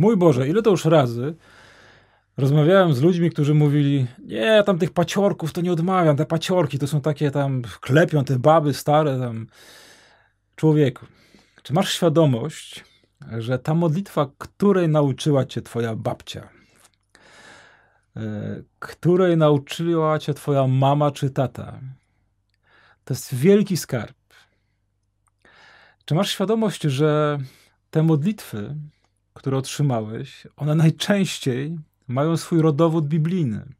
Mój Boże, ile to już razy rozmawiałem z ludźmi, którzy mówili, nie, ja tam tych paciorków to nie odmawiam, te paciorki to są takie tam, klepią te baby stare tam. Człowieku, czy masz świadomość, że ta modlitwa, której nauczyła cię twoja babcia, e, której nauczyła cię twoja mama czy tata, to jest wielki skarb. Czy masz świadomość, że te modlitwy, które otrzymałeś, one najczęściej mają swój rodowód biblijny.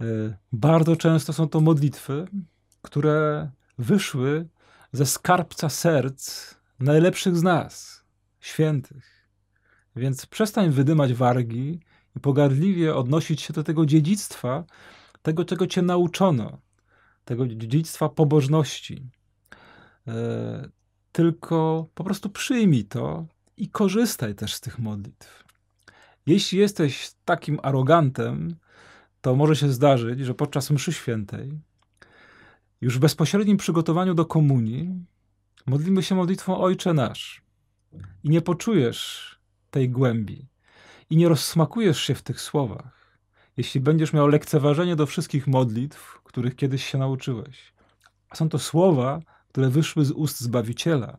E, bardzo często są to modlitwy, które wyszły ze skarbca serc najlepszych z nas, świętych. Więc przestań wydymać wargi i pogardliwie odnosić się do tego dziedzictwa, tego, czego cię nauczono, tego dziedzictwa pobożności. E, tylko po prostu przyjmij to i korzystaj też z tych modlitw. Jeśli jesteś takim arogantem, to może się zdarzyć, że podczas mszy świętej, już w bezpośrednim przygotowaniu do komunii, modlimy się modlitwą Ojcze Nasz i nie poczujesz tej głębi i nie rozsmakujesz się w tych słowach, jeśli będziesz miał lekceważenie do wszystkich modlitw, których kiedyś się nauczyłeś. A są to słowa, które wyszły z ust Zbawiciela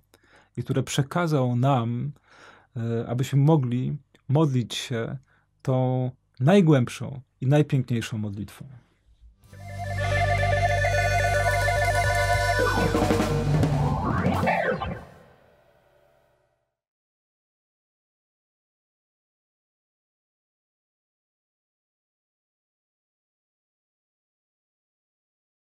i które przekazał nam E, abyśmy mogli modlić się tą najgłębszą i najpiękniejszą modlitwą.